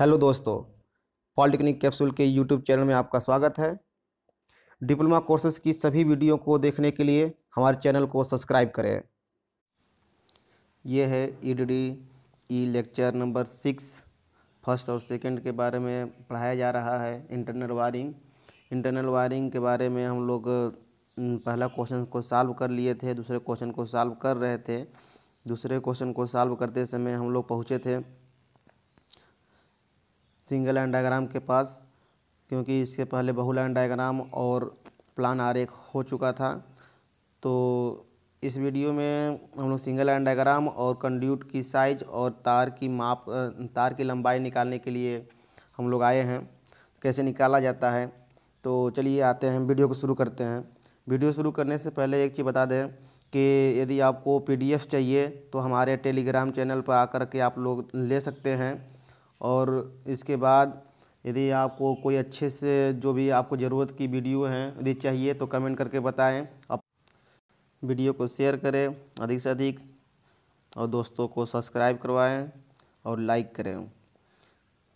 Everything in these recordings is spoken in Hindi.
हेलो दोस्तों पॉलिटेक्निक कैप्सूल के यूट्यूब चैनल में आपका स्वागत है डिप्लोमा कोर्सेज की सभी वीडियो को देखने के लिए हमारे चैनल को सब्सक्राइब करें यह है E D D E lecture number six first और सेकंड के बारे में पढ़ाया जा रहा है इंटरनल वायरिंग इंटरनल वायरिंग के बारे में हम लोग पहला क्वेश्चन को सॉल्व कर लिए थे दूसरे क्वेश्चन को सॉल्व कर रहे थे दूसरे क्वेश्चन को सॉल्व करते समय हम लोग पहुँचे थे सिंगल लाइन डायग्राम के पास क्योंकि इससे पहले लाइन डायग्राम और प्लान आरेख हो चुका था तो इस वीडियो में हम लोग सिंगल लाइन डायग्राम और कंड्यूट की साइज और तार की माप तार की लंबाई निकालने के लिए हम लोग आए हैं कैसे निकाला जाता है तो चलिए आते हैं वीडियो को शुरू करते हैं वीडियो शुरू करने से पहले एक चीज़ बता दें कि यदि आपको पीडीएफ चाहिए तो हमारे टेलीग्राम चैनल पर आकर के आप लोग ले सकते हैं और इसके बाद यदि आपको कोई अच्छे से जो भी आपको ज़रूरत की वीडियो हैं यदि चाहिए तो कमेंट करके बताएं आप वीडियो को शेयर करें अधिक से अधिक और दोस्तों को सब्सक्राइब करवाएं और लाइक करें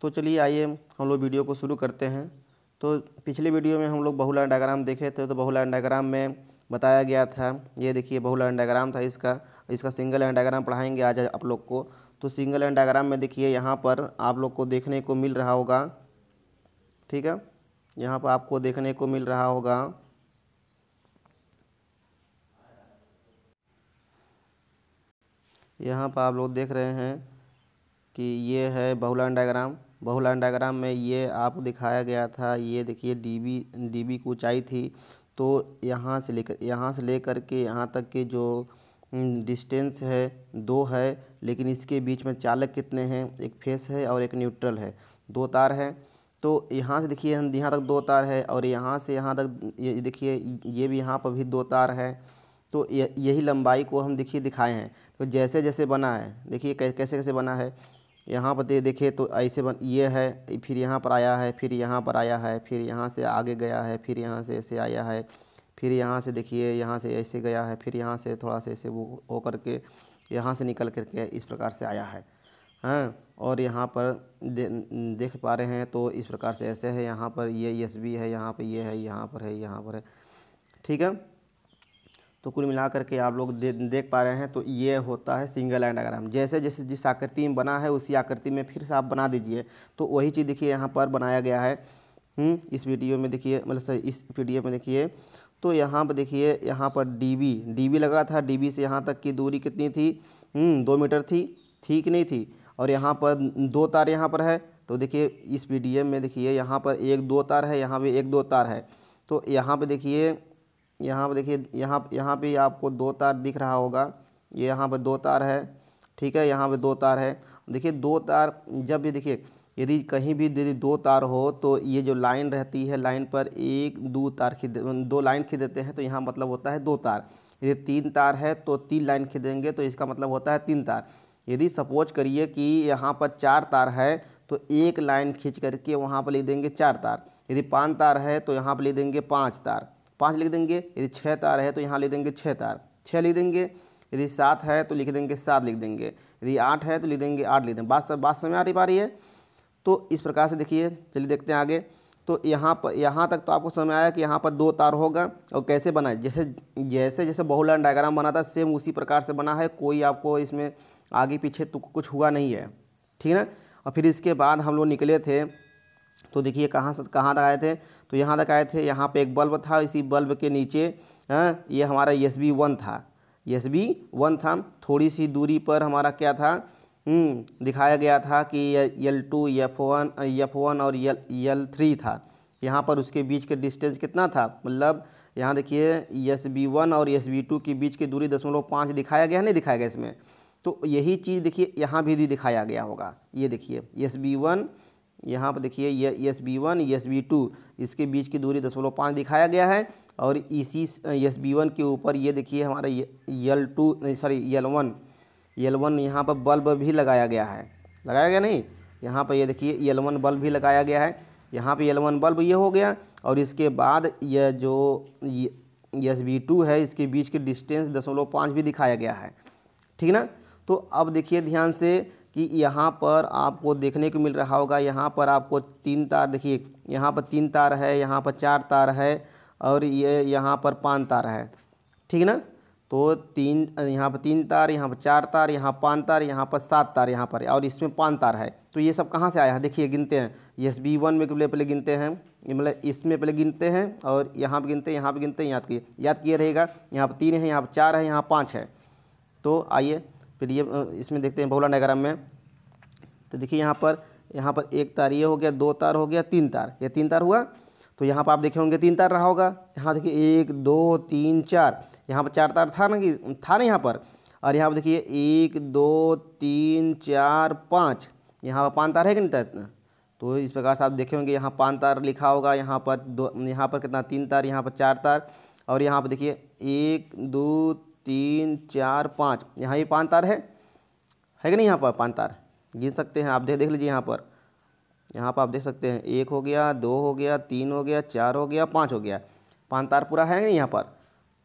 तो चलिए आइए हम लोग वीडियो को शुरू करते हैं तो पिछले वीडियो में हम लोग बहुला डायग्राम देखे थे तो बहुला डायग्राम में बताया गया था ये देखिए बहुला डायग्राम था इसका इसका सिंगल लाइन पढ़ाएंगे आज आप लोग को तो सिंगल एंड डायग्राम में देखिए यहाँ पर आप लोग को देखने को मिल रहा होगा ठीक है यहाँ पर आपको देखने को मिल रहा होगा यहाँ पर आप लोग देख रहे हैं कि ये है बहुलाइन डायग्राम बहुलाइन डायग्राम में ये आपको दिखाया गया था ये देखिए डीबी डीबी की ऊँचाई थी तो यहाँ से लेकर यहाँ से लेकर के यहाँ तक के जो हम्म, डिस्टेंस है दो है लेकिन इसके बीच में चालक कितने हैं एक फेस है और एक न्यूट्रल है दो तार हैं तो यहाँ से देखिए हम यहाँ तक दो तार है और यहाँ से यहाँ तक ये देखिए ये भी यहाँ पर भी दो तार है तो यही लंबाई को हम देखिए दिखाए हैं तो जैसे जैसे बना है देखिए कैसे कैसे बना है यहाँ पर देखिए तो ऐसे बन ये है फिर यहाँ पर आया है फिर यहाँ पर आया है फिर यहाँ से आगे गया है फिर यहाँ से ऐसे आया है फिर यहाँ से देखिए यहाँ से ऐसे गया है फिर यहाँ से थोड़ा सा ऐसे वो हो करके यहाँ से निकल करके इस प्रकार से आया है हाँ और यहाँ पर दे, देख पा रहे हैं तो इस प्रकार से ऐसे है यहाँ पर ये एस बी है यहाँ पर ये है यहाँ पर है यहाँ पर है ठीक है तो कुल मिला करके आप लोग दे, देख पा रहे हैं तो ये होता है सिंगल लाइन डायग्राम जैसे जैसे जिस आकृति में बना है उसी आकृति में फिर से आप बना दीजिए तो वही चीज़ देखिए यहाँ पर बनाया गया है हम्म, इस वीडियो में देखिए मतलब इस पी में देखिए तो यहाँ पर देखिए यहाँ पर डी बी डी बी लगा था डी बी से यहाँ तक की दूरी कितनी थी हम्म, दो मीटर थी ठीक नहीं थी और यहाँ पर दो तार यहाँ पर है तो देखिए इस पी में देखिए यहाँ पर एक दो तार है यहाँ पर एक दो तार है तो यहाँ पर देखिए यहाँ पर देखिए यहाँ यहाँ पर आपको दो तार दिख रहा होगा ये यहाँ पर दो तार है ठीक है यहाँ पर दो तार है देखिए दो तार जब भी देखिए यदि कहीं भी यदि दो तार हो तो ये जो लाइन रहती है लाइन पर एक दो तार खींच दो लाइन खींच देते हैं तो यहाँ मतलब होता है दो तार यदि तीन तार है तो तीन लाइन खींचेंगे तो इसका मतलब होता है तीन तार यदि सपोज करिए कि यहाँ पर चार तार है तो एक लाइन खींच करके वहाँ पर लिख देंगे चार तार यदि पाँच तार है तो यहाँ पर लिख देंगे पाँच तार पाँच लिख देंगे यदि छः तार है तो यहाँ लिख देंगे छः तार छः लिख देंगे यदि सात है तो लिख देंगे सात लिख देंगे यदि आठ है तो लिख देंगे आठ लिख देंगे बात बात समझ आ रही पा रही है तो इस प्रकार से देखिए चलिए देखते हैं आगे तो यहाँ पर यहाँ तक तो आपको समझ आया कि यहाँ पर दो तार होगा और कैसे बना है जैसे जैसे जैसे बहुलाइन डायग्राम बना था सेम उसी प्रकार से बना है कोई आपको इसमें आगे पीछे तो कुछ हुआ नहीं है ठीक है ना और फिर इसके बाद हम लोग निकले थे तो देखिए कहाँ से कहाँ तक आए थे तो यहाँ तक आए थे यहाँ पर एक बल्ब था इसी बल्ब के नीचे हाँ, ये हमारा एस बी वन था एस बी वन था थोड़ी सी दूरी पर हमारा क्या था हम्म, दिखाया गया था कि L two F one F one और यल यल थ्री था यहाँ पर उसके बीच के डिस्टेंस कितना था मतलब यहाँ देखिए एस बी वन और एस बी टू के बीच की दूरी दशमलव पाँच दिखाया गया नहीं दिखाया गया इसमें तो यही चीज़ देखिए यहाँ भी दी दिखाया गया होगा ये देखिए एस बी वन यहाँ पर देखिए ये S B one S B two इसके बीच की दूरी दशमलव पाँच दिखाया गया है और इसी एस बी वन के ऊपर ये देखिए हमारा L two sorry L one L one यहाँ पर बल्ब भी लगाया गया है लगाया गया नहीं यहाँ पर ये देखिए एल वन बल्ब भी लगाया गया है यहाँ पे एल वन बल्ब ये हो गया और इसके बाद यह जो एस बी टू है इसके बीच के डिस्टेंस दशमलव पाँच भी दिखाया गया है ठीक ना तो अब देखिए ध्यान से कि यहाँ पर आपको देखने को मिल रहा होगा यहाँ पर आपको तीन तार देखिए यहाँ पर तीन तार है यहाँ पर चार तार है और ये यहाँ पर पाँच तार है ठीक ना तो तीन यहाँ पर तीन तार यहाँ पर चार तार यहाँ पाँच तार यहाँ पर सात तार यहाँ पर और इसमें पाँच तार है तो ये सब कहाँ से आया है देखिए गिनते हैं यस बी वन में पहले पहले गिनते हैं मतलब इसमें पहले गिनते हैं और यहाँ पर गिनते हैं यहाँ पर गिनते हैं याद किए याद किए रहेगा यहाँ पर तीन है यहाँ पर चार है यहाँ पाँच है तो आइए फिर ये इसमें देखते हैं बहुला नगरम में तो देखिए यहाँ पर यहाँ पर एक तार ये हो गया दो तार हो गया तीन तार ये तीन तार हुआ तो यहाँ पर आप देखे होंगे तीन तार रहा होगा यहाँ देखिए एक दो तीन चार यहाँ पर चार तार था ना कि था ना यहाँ पर और यहाँ पर देखिए एक दो तीन चार पाँच यहाँ पर पाँच तार है कि नहीं था तो इस प्रकार से आप देखे होंगे यहाँ पाँच तार लिखा होगा यहाँ पर दो यहाँ पर कितना तीन तार यहाँ पर चार तार और यहाँ पर देखिए एक दो तीन चार पाँच यहाँ ये पाँच तार है है कि नहीं यहाँ पर पाँच तार गिन सकते हैं आप देख देख लीजिए यहाँ पर यहाँ पर आप देख सकते हैं एक हो गया दो हो गया तीन हो गया चार हो गया पाँच हो गया पाँच तार पूरा है नहीं यहाँ पर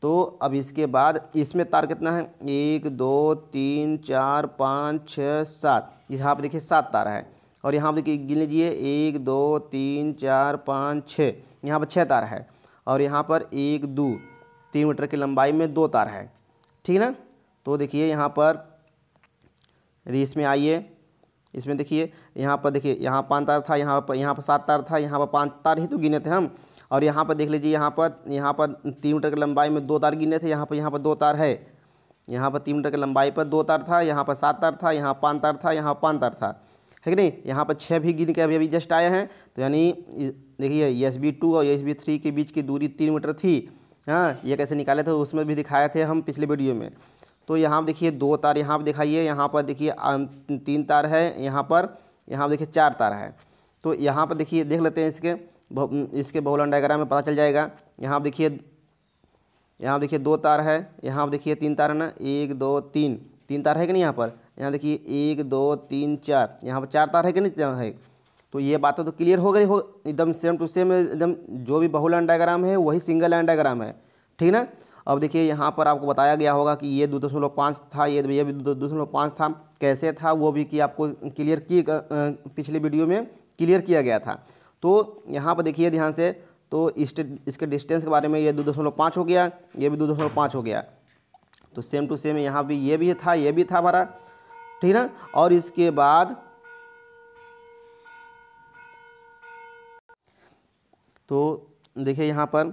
तो अब इसके बाद इसमें तार कितना है एक दो तीन चार पाँच छः सात यहाँ पर देखिए सात तार है और यहाँ पर देखिए गिन लीजिए एक दो तीन चार पाँच छः यहाँ पर छः तार है और यहाँ पर एक दो तीन मीटर की लंबाई में दो तार है ठीक ना तो देखिए यहाँ पर इसमें आइए इसमें देखिए यहाँ पर देखिए यहाँ पाँच तार था यहाँ पर यहाँ पर सात तार था यहाँ पर पाँच तार ही तो गिने थे हम और यहाँ पर देख लीजिए यहाँ पर यहाँ पर तीन मीटर की लंबाई में दो तार गिने थे यहाँ पर यहाँ पर दो तार है यहाँ पर तीन मीटर की लंबाई पर दो तार था यहाँ पर सात तार था यहाँ पाँच तार था यहाँ पाँच तार था है कि नहीं यहाँ पर छः भी गिन के अभी अभी जस्ट आए हैं तो यानी देखिए एस बी टू और एस बी थ्री के बीच की दूरी तीन मीटर थी हाँ ये कैसे निकाले थे उसमें भी दिखाए थे हम पिछले वीडियो में तो यहाँ पर देखिए दो तार यहाँ पर दिखाइए यहाँ पर देखिए तीन तार है यहाँ पर यहाँ पर देखिए चार तार है तो यहाँ पर देखिए देख लेते हैं इसके इसके बहुलन डायग्राम में पता चल जाएगा यहाँ पर देखिए यहाँ देखिए दो तार है यहाँ पर देखिए तीन तार है ना एक दो तीन तीन तार है कि नहीं यहाँ पर यहाँ देखिए एक दो तीन चार यहाँ पर चार तार है कि नहीं है तो ये बातें तो क्लियर हो गई हो एकदम सेम टू सेम एकदम जो भी बहुल डायग्राम है वही सिंगल लाइन डायग्राम है ठीक ना अब देखिए यहाँ पर आपको बताया गया होगा कि ये दो दशमलव पाँच था ये भैया भी दो दशमलव पाँच था कैसे था वो भी कि आपको क्लियर की पिछले वीडियो में क्लियर किया गया था तो यहाँ पर देखिए ध्यान से तो इसके डिस्टेंस के बारे में ये दो दशमलव पाँच हो गया ये भी दो दशमलव पाँच हो गया तो सेम टू सेम यहाँ भी ये भी था ये भी था हमारा ठीक है और इसके बाद तो देखिए यहाँ पर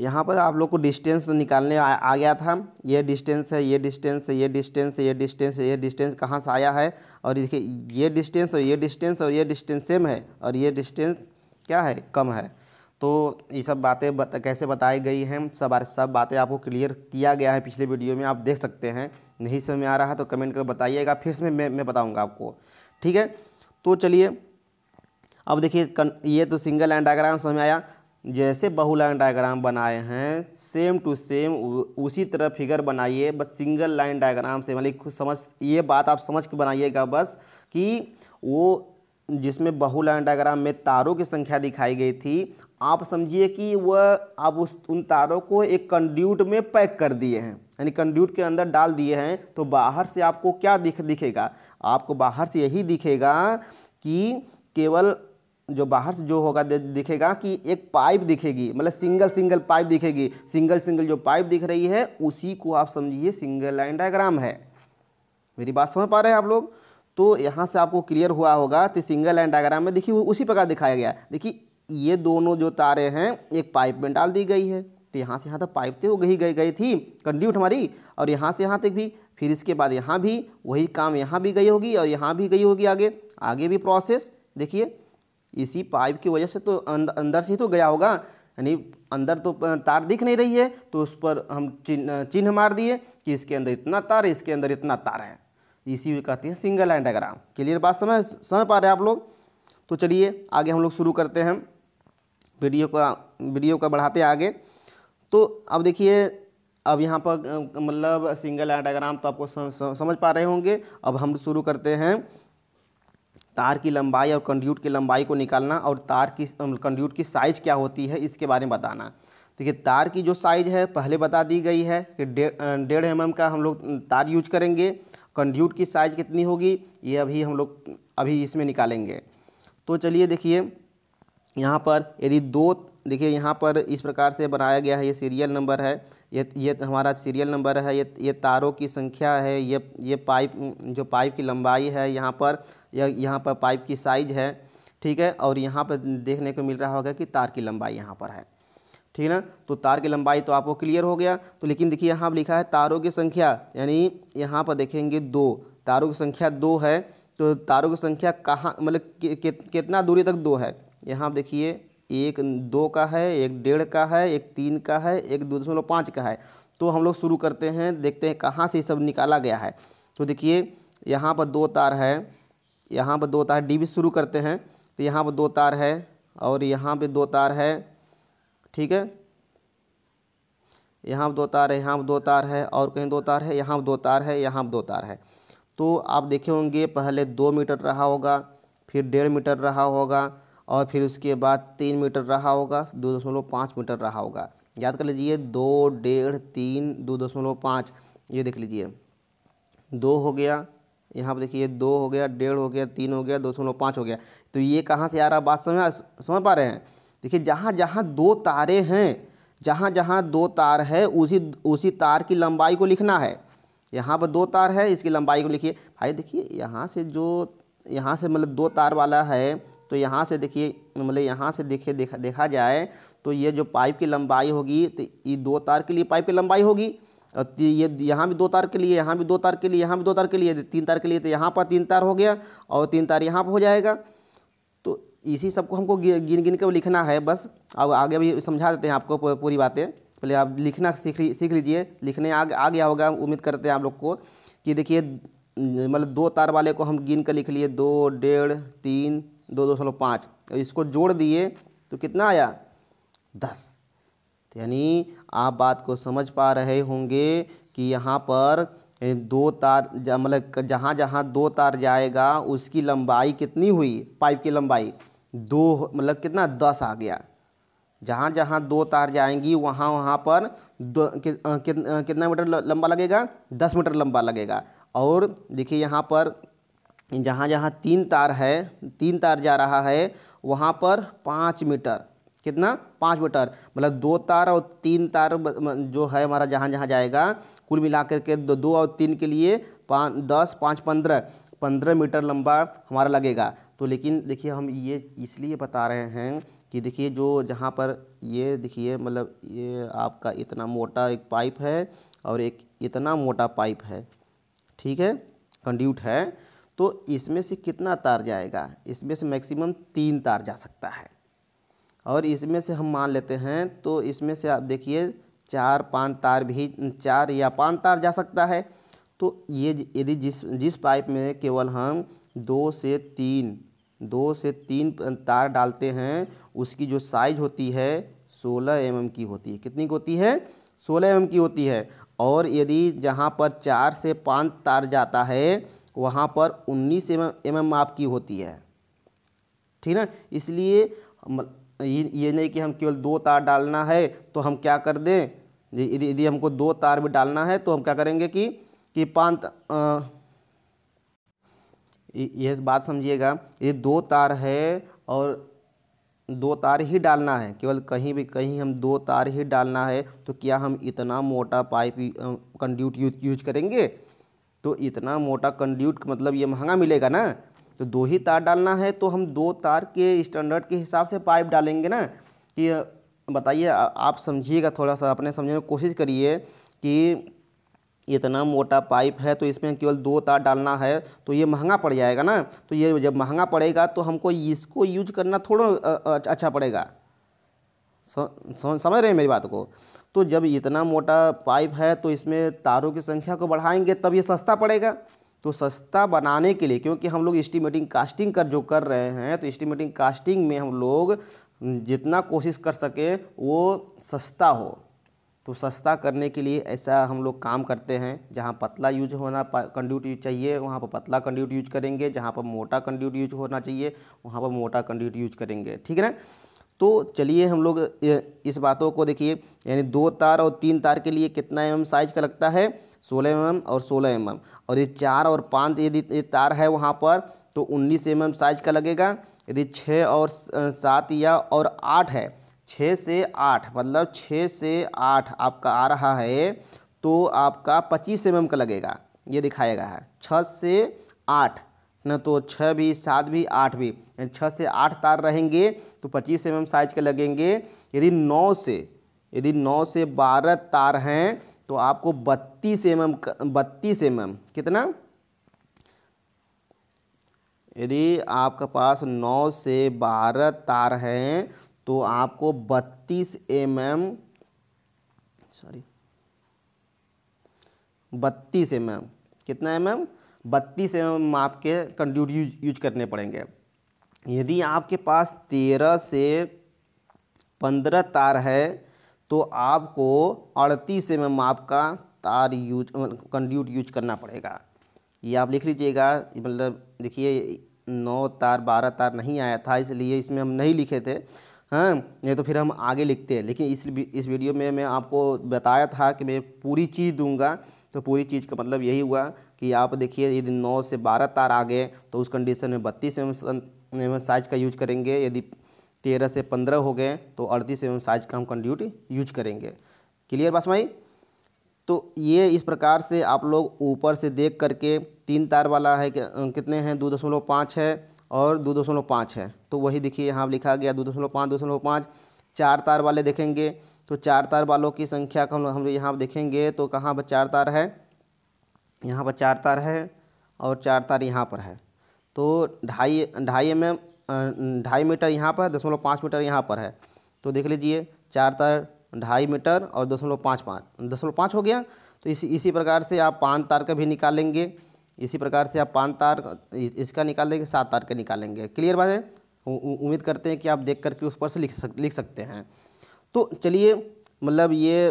यहाँ पर आप लोग को डिस्टेंस तो निकालने आ, आ गया था ये डिस्टेंस है ये डिस्टेंस है ये डिस्टेंस है ये डिस्टेंस है ये डिस्टेंस कहाँ से आया है और देखिए ये डिस्टेंस और ये डिस्टेंस और ये डिस्टेंस सेम है और ये डिस्टेंस क्या है कम है तो ये सब बातें बत, कैसे बताई गई हैं सब सब बातें आपको क्लियर किया गया है पिछले वीडियो में आप देख सकते हैं नहीं समझ में आ रहा है तो कमेंट कर बताइएगा फिर से मैं मैं बताऊँगा आपको ठीक है तो चलिए अब देखिए ये तो सिंगल लाइन डायग्राम समझ में आया जैसे बहुलाइन डायग्राम बनाए हैं सेम टू सेम उसी तरह फिगर बनाइए बस सिंगल लाइन डायग्राम से मतलब समझ ये बात आप समझ के बनाइएगा बस कि वो जिसमें बहुलाइन डायग्राम में तारों की संख्या दिखाई गई थी आप समझिए कि वह आप उस उन तारों को एक कंड्यूट में पैक कर दिए हैं यानी कंड्यूट के अंदर डाल दिए हैं तो बाहर से आपको क्या दिख दिखेगा आपको बाहर से यही दिखेगा कि केवल जो बाहर से जो होगा दिखेगा कि एक पाइप दिखेगी मतलब सिंगल सिंगल पाइप दिखेगी सिंगल सिंगल जो पाइप दिख रही है उसी को आप समझिए सिंगल लाइन डायग्राम है मेरी बात समझ पा रहे हैं आप लोग तो यहाँ से आपको क्लियर हुआ होगा तो सिंगल लाइन डायग्राम में देखिए उसी प्रकार दिखाया गया देखिए ये दोनों जो तारे हैं एक पाइप में डाल दी गई है तो यहाँ से यहाँ तक पाइप तो गई गई गई थी कंड्यूट हमारी और यहाँ से यहाँ तक भी फिर इसके बाद यहाँ भी वही काम यहाँ भी गई होगी और यहाँ भी गई होगी आगे आगे भी प्रोसेस देखिए इसी पाइप की वजह से तो अंदर से ही तो गया होगा यानी अंदर तो तार दिख नहीं रही है तो उस पर हम चिन्ह चिन्ह मार दिए कि इसके अंदर इतना तार है इसके अंदर इतना तार है इसी भी कहते हैं सिंगल लाइन डायग्राम क्लियर बात समझ समझ पा रहे हैं आप लोग तो चलिए आगे हम लोग शुरू करते हैं वीडियो का वीडियो का बढ़ाते हैं आगे तो अब देखिए अब यहाँ पर मतलब सिंगल लाइन डायग्राम तो आपको समझ पा रहे होंगे अब हम शुरू करते हैं तार की लंबाई और कंड्यूट की लंबाई को निकालना और तार की कंड्यूट की साइज़ क्या होती है इसके बारे में बताना देखिए तार की जो साइज़ है पहले बता दी गई है कि डेढ़ एम का हम लोग तार यूज करेंगे कंड्यूट की साइज़ कितनी होगी ये अभी हम लोग अभी इसमें निकालेंगे तो चलिए देखिए यहाँ पर यदि दो देखिए यहाँ पर इस प्रकार से बनाया गया है ये सीरियल नंबर है ये ये हमारा सीरियल नंबर है ये ये तारों की संख्या है ये ये पाइप जो पाइप की लंबाई है यहाँ पर यह यहाँ पर पाइप की साइज है ठीक है और यहाँ पर देखने को मिल रहा होगा कि तार की लंबाई यहाँ पर है ठीक ना तो तार की लंबाई तो आपको क्लियर हो गया तो लेकिन देखिए यहाँ पर लिखा है तारों की संख्या यानी यहाँ पर देखेंगे दो तारों की संख्या दो है तो तारों की संख्या कहाँ मतलब कितना दूरी तक दो है यहाँ देखिए एक दो का है एक डेढ़ का है एक तीन का है एक दो दशमलव पाँच का है तो हम लोग शुरू करते हैं देखते हैं कहाँ से सब निकाला गया है तो देखिए यहाँ पर दो तार है यहाँ पर दो तार डी भी शुरू करते हैं तो यहाँ पर दो तार है और यहाँ पर दो तार है ठीक है यहाँ पर दो तार है यहाँ पर दो तार है और कहीं दो तार है यहाँ पर दो तार है यहाँ पर दो तार है तो आप देखे होंगे पहले दो मीटर रहा होगा फिर डेढ़ मीटर रहा होगा और फिर उसके बाद तीन मीटर रहा होगा दो दशमलव पाँच मीटर रहा होगा याद कर लीजिए दो डेढ़ तीन दो दशमलव पाँच ये देख लीजिए दो हो गया यहाँ पर देखिए दो हो गया डेढ़ हो गया तीन हो गया दो सौ पाँच हो गया तो ये कहाँ से आ रहा बात समझ समझ पा रहे हैं देखिए जहाँ जहाँ दो तारे हैं जहाँ जहाँ दो तार है उसी उसी तार की लंबाई को लिखना है यहाँ पर दो तार है इसकी लंबाई को लिखिए भाई देखिए यहाँ से जो यहाँ से मतलब दो तार वाला है तो यहाँ से देखिए मतलब यहाँ से देखिए देखा देखा जाए तो ये जो पाइप की लंबाई होगी तो ये दो तार के लिए पाइप की लंबाई होगी ये यहाँ भी दो तार के लिए यहाँ भी दो तार के लिए यहाँ भी दो तार के लिए तीन तार के लिए तो यहाँ पर तीन तार हो गया और तीन तार यहाँ पर हो जाएगा तो इसी सबको हमको गिन गिन के लिखना है बस अब आगे भी समझा देते हैं आपको पूरी बातें पहले आप लिखना सीख सीख लीजिए लिखने आ, आ गया होगा उम्मीद करते हैं आप लोग को कि देखिए मतलब दो तार वाले को हम गिन कर लिख लिए दो डेढ़ तीन दो दो सौ पाँच इसको जोड़ दिए तो कितना आया दस तो यानी आप बात को समझ पा रहे होंगे कि यहाँ पर दो तार मतलब जहाँ जहाँ दो तार जाएगा उसकी लंबाई कितनी हुई पाइप की लंबाई दो मतलब कितना दस आ गया जहाँ जहाँ दो तार जाएंगी वहाँ वहाँ पर दो कि, कि, कितना मीटर लंबा लगेगा दस मीटर लंबा लगेगा और देखिए यहाँ पर जहाँ जहाँ तीन तार है तीन तार जा रहा है वहाँ पर पाँच मीटर कितना पाँच मीटर मतलब दो तार और तीन तार जो है हमारा जहाँ जहाँ जाएगा कुल मिला के दो, दो और तीन के लिए पाँच दस पाँच पंद्रह पंद्रह मीटर लंबा हमारा लगेगा तो लेकिन देखिए हम ये इसलिए बता रहे हैं कि देखिए जो जहाँ पर ये देखिए मतलब ये आपका इतना मोटा एक पाइप है और एक इतना मोटा पाइप है ठीक है कंड्यूट है तो इसमें से कितना तार जाएगा इसमें से मैक्सिमम तीन तार जा सकता है और इसमें से हम मान लेते हैं तो इसमें से आप देखिए चार पाँच तार भी चार या पाँच तार जा सकता है तो ये यदि जिस जिस पाइप में केवल हम दो से तीन दो से तीन तार डालते हैं उसकी जो साइज होती है सोलह एम की होती है कितनी की होती है सोलह एम की होती है और यदि जहाँ पर चार से पाँच तार जाता है वहाँ पर उन्नीस एम एम आपकी होती है ठीक ना इसलिए ये नहीं कि हम केवल दो तार डालना है तो हम क्या कर दें यदि यदि हमको दो तार भी डालना है तो हम क्या करेंगे कि कि पांच यह बात समझिएगा ये दो तार है और दो तार ही डालना है केवल कहीं भी कहीं हम दो तार ही डालना है तो क्या हम इतना मोटा पाइप कंड्यूट यूज यूज करेंगे तो इतना मोटा कंड्यूट मतलब ये महंगा मिलेगा ना तो दो ही तार डालना है तो हम दो तार के स्टैंडर्ड के हिसाब से पाइप डालेंगे ना कि बताइए आप समझिएगा थोड़ा सा अपने समझने की कोशिश करिए कि इतना मोटा पाइप है तो इसमें केवल दो तार डालना है तो ये महंगा पड़ जाएगा ना तो ये जब महंगा पड़ेगा तो हमको इसको यूज करना थोड़ा अच्छा पड़ेगा समझ रहे हैं मेरी बात को तो जब इतना मोटा पाइप है तो इसमें तारों की संख्या को बढ़ाएंगे तब ये सस्ता पड़ेगा तो सस्ता बनाने के लिए क्योंकि हम लोग इस्टीमेटिंग कास्टिंग कर जो कर रहे हैं तो इस्टीमेटिंग कास्टिंग में हम लोग जितना कोशिश कर सके वो सस्ता हो तो सस्ता करने के लिए ऐसा हम लोग काम करते हैं जहाँ पतला यूज होना कंड्यूट यूज चाहिए वहाँ पर पतला कंड्यूट यूज करेंगे जहाँ पर मोटा कंड्यूट यूज होना चाहिए वहाँ पर मोटा कंड्यूट यूज करेंगे ठीक है तो चलिए हम लोग इस बातों को देखिए यानी दो तार और तीन तार के लिए कितना एम साइज का लगता है सोलह एम और सोलह एम और ये चार और पाँच यदि ये तार है वहाँ पर तो उन्नीस एम साइज का लगेगा यदि छः और सात या और आठ है छः से आठ मतलब छः से आठ आपका आ रहा है तो आपका पच्चीस एम का लगेगा ये दिखाया गया है छः से आठ न तो छः भी सात भी आठ भी छः से आठ तार रहेंगे तो पच्चीस एम साइज के लगेंगे यदि नौ से यदि नौ से बारह तार हैं तो आपको बत्तीस एम एम बत्तीस एम एम कितना यदि आपके पास नौ से बारह तार हैं तो आपको बत्तीस एम एम सॉरी बत्तीस एम एम कितना एम एम बत्तीस एम एम आपके कंड्यूट यूज यूज करने पड़ेंगे यदि आपके पास तेरह से पंद्रह तार है तो आपको अड़तीस एम एम आपका तार यूज कंड्यूट मतलब यूज करना पड़ेगा ये आप लिख लीजिएगा मतलब देखिए नौ तार बारह तार नहीं आया था इसलिए इसमें हम नहीं लिखे थे हाँ नहीं तो फिर हम आगे लिखते हैं लेकिन इस इस वीडियो में मैं आपको बताया था कि मैं पूरी चीज़ दूंगा तो पूरी चीज़ का मतलब यही हुआ कि आप देखिए यदि नौ से बारह तार आ गए तो उस कंडीशन में बत्तीस एम साइज का यूज करेंगे यदि तेरह से पंद्रह हो गए तो अड़तीस एम साइज का हम कंड्यूट यूज करेंगे क्लियर बस भाई तो ये इस प्रकार से आप लोग ऊपर से देख करके तीन तार वाला है कितने हैं दो दशमलव पाँच है और दो दशमलव पाँच है तो वही देखिए यहाँ लिखा गया दो दशमलव पाँच दो दशमलव पाँच चार तार वाले देखेंगे तो चार तार वालों की संख्या का हम लोग यहाँ देखेंगे तो कहाँ पर चार तार है यहाँ पर चार तार है और चार तार यहाँ पर है तो ढाई ढाई एम एम ढाई मीटर यहाँ पर दशमलव पाँच मीटर यहाँ पर है तो देख लीजिए चार तार ढाई मीटर और दशमलव पाँच पाँच दशमलव पाँच हो गया तो इसी इसी प्रकार से आप पान तार का भी निकालेंगे इसी प्रकार से आप पान तार इसका निकाल देंगे सात तार का निकालेंगे क्लियर बात है उम्मीद करते हैं कि आप देख करके उस पर से लिख सक लिख सकते हैं तो चलिए मतलब ये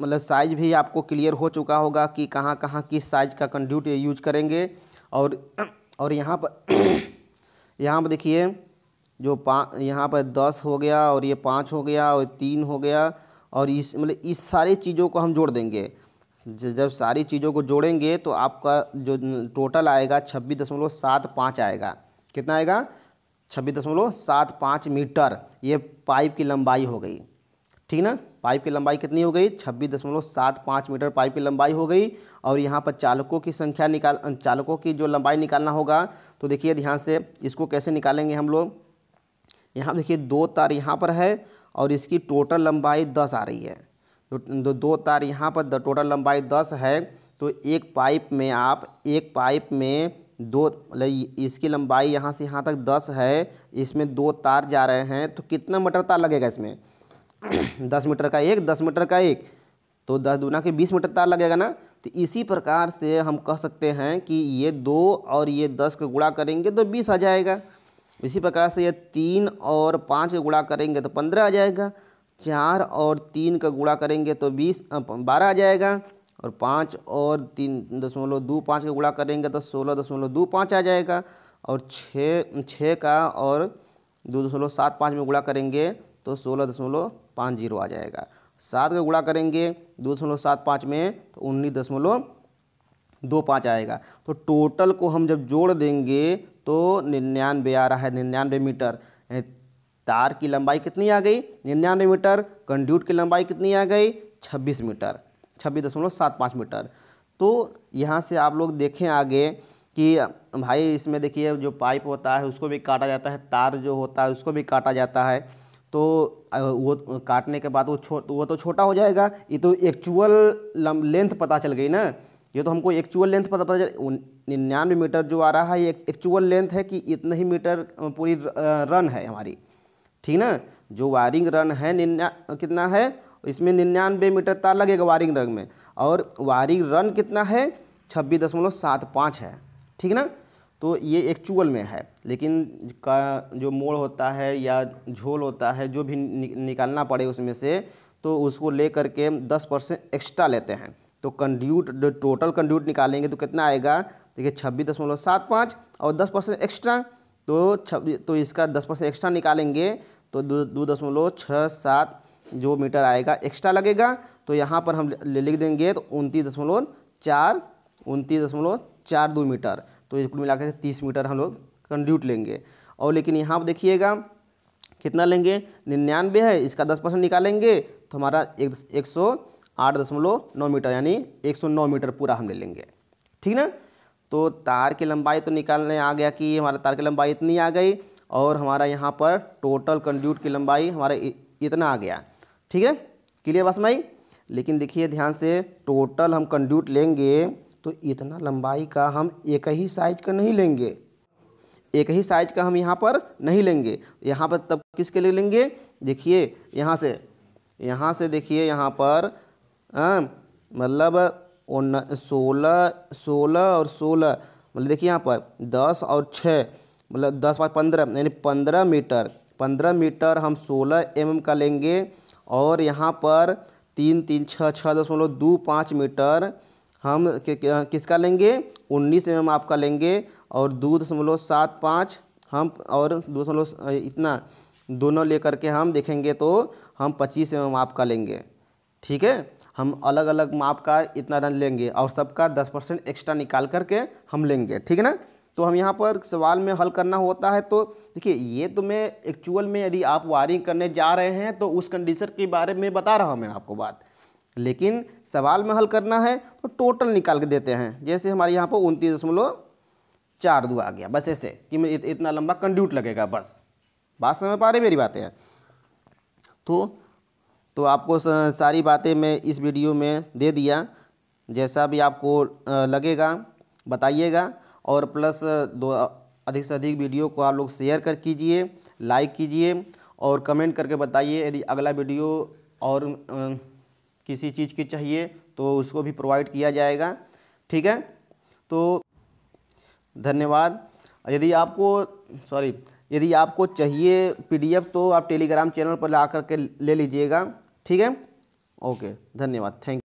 मतलब साइज भी आपको क्लियर हो चुका होगा कि कहाँ कहाँ किस साइज का कंड्यूट यूज करेंगे और और यहाँ पर यहाँ पर देखिए जो पा यहाँ पर दस हो गया और ये पाँच हो गया और तीन हो गया और इस मतलब इस सारी चीज़ों को हम जोड़ देंगे जब सारी चीज़ों को जोड़ेंगे तो आपका जो टोटल आएगा छब्बीस दशमलव सात पाँच आएगा कितना आएगा छब्बीस दशमलव सात पाँच मीटर ये पाइप की लंबाई हो गई ठीक ना पाइप की लंबाई कितनी हो गई छब्बीस दशमलव सात पाँच मीटर पाइप की लंबाई हो गई और यहाँ पर चालकों की संख्या निकाल चालकों की जो लंबाई निकालना होगा तो देखिए ध्यान से इसको कैसे निकालेंगे हम लोग यहाँ देखिए दो तार यहाँ पर है और इसकी टोटल लंबाई दस आ रही है तो दो तार यहाँ पर टोटल लंबाई दस है तो एक पाइप में आप एक पाइप में दो मतलब इसकी लंबाई यहाँ से यहाँ तक दस है इसमें दो तार जा रहे हैं तो कितना मटर तार लगेगा इसमें दस मीटर का एक दस मीटर का एक तो दस दुना के बीस मीटर तार लगेगा ना तो इसी प्रकार से हम कह सकते हैं कि ये दो और ये दस का गुणा करेंगे तो बीस आ जाएगा इसी प्रकार से ये तीन और पाँच का गुणा करेंगे तो पंद्रह आ जाएगा चार और तीन का गुणा करेंगे तो बीस बारह आ जाएगा और पाँच और तीन दशमलव दो पाँच का गुणा करेंगे तो सोलह दशमलव दो पाँच आ जाएगा और छः छः का और दो दशमलव सात पाँच में गुणा करेंगे तो सोलह दशमलव पाँच जीरो आ जाएगा सात का गुणा करेंगे दो दशमलव सात पाँच में तो उन्नीस दशमलव दो पाँच आएगा तो टोटल को हम जब जोड़ देंगे तो निन्यानवे आ रहा है निन्यानवे मीटर तार की लंबाई कितनी आ गई निन्यानवे मीटर कंड्यूट की लंबाई कितनी आ गई छब्बीस मीटर छब्बीस दशमलव सात पाँच मीटर तो यहाँ से आप लोग देखें आगे कि भाई इसमें देखिए जो पाइप होता है उसको भी काटा जाता है तार जो होता है उसको भी काटा जाता है तो वो काटने के बाद वो छो वो तो छोटा हो जाएगा ये तो एक्चुअल लेंथ पता चल गई ना ये तो हमको एक्चुअल लेंथ पता पता चल निन्यानवे मीटर जो आ रहा है ये एक्चुअल लेंथ है कि इतना ही मीटर पूरी रन है हमारी ठीक ना जो वायरिंग रन है निन्या कितना है इसमें निन्यानवे मीटर तार लगेगा वायरिंग रन में और वायरिंग रन कितना है छब्बीस दशमलव सात पाँच है ठीक ना तो ये एक्चुअल में है लेकिन का जो मोड़ होता है या झोल होता है जो भी निकालना पड़े उसमें से तो उसको ले करके दस परसेंट एक्स्ट्रा लेते हैं तो कंड्यूट टोटल कंड्यूट निकालेंगे तो कितना आएगा देखिए छब्बीस दशमलव सात पाँच और दस परसेंट एक्स्ट्रा तो छब्बीस तो इसका दस परसेंट एक्स्ट्रा निकालेंगे तो दो दशमलव छः सात जो मीटर आएगा एक्स्ट्रा लगेगा तो यहाँ पर हम लिख देंगे तो उनतीस दशमलव चार उनतीस दशमलव चार दो मीटर तो ये कुल मिला तीस मीटर हम लोग कंड्यूट लेंगे और लेकिन यहाँ पर देखिएगा कितना लेंगे निन्यानवे है इसका दस परसेंट निकालेंगे तो हमारा एक एक सौ आठ दशमलव नौ मीटर यानी एक सौ नौ मीटर पूरा हम ले लेंगे ठीक ना तो तार की लंबाई तो निकालने आ गया कि हमारा तार की लंबाई इतनी आ गई और हमारा यहाँ पर टोटल कंड्यूट की लंबाई हमारा इतना आ गया ठीक है क्लियर बस भाई लेकिन देखिए ध्यान से टोटल हम कंड्यूट लेंगे तो इतना लंबाई का हम एक ही साइज का नहीं लेंगे एक ही साइज का हम यहाँ पर नहीं लेंगे यहाँ पर तब किसके लिए लेंगे देखिए यहाँ से यहाँ से देखिए यहाँ पर मतलब उन सोलह सोलह और सोलह मतलब देखिए यहाँ पर दस और छः मतलब दस पाँच पंद्रह यानी पंद्रह मीटर पंद्रह मीटर हम सोलह एम mm का लेंगे और यहाँ पर तीन तीन छः छः दशमलव दो पाँच मीटर हम किसका लेंगे उन्नीस एम आपका लेंगे और दो दशमलव सात पाँच हम और दो दशमलव इतना दोनों लेकर के हम देखेंगे तो हम पच्चीस एम आपका लेंगे ठीक है हम अलग अलग माप का इतना रन लेंगे और सबका दस परसेंट एक्स्ट्रा निकाल करके हम लेंगे ठीक है ना तो हम यहाँ पर सवाल में हल करना होता है तो देखिए ये तो मैं एक्चुअल में यदि आप वायरिंग करने जा रहे हैं तो उस कंडीशन के बारे में बता रहा हूँ मैं आपको बात लेकिन सवाल में हल करना है तो टोटल निकाल के देते हैं जैसे हमारे यहाँ पर उनतीस दशमलव चार दो आ गया बस ऐसे कि मैं इत, इतना लंबा कंड्यूट लगेगा बस बात समझ पा रहे मेरी बातें हैं तो तो आपको सारी बातें मैं इस वीडियो में दे दिया जैसा भी आपको लगेगा बताइएगा और प्लस दो अधिक से अधिक वीडियो को आप लोग शेयर कर कीजिए लाइक कीजिए और कमेंट करके बताइए यदि अगला वीडियो और किसी चीज़ की चाहिए तो उसको भी प्रोवाइड किया जाएगा ठीक है तो धन्यवाद यदि आपको सॉरी यदि आपको चाहिए पीडीएफ तो आप टेलीग्राम चैनल पर ला करके ले लीजिएगा ठीक है ओके धन्यवाद थैंक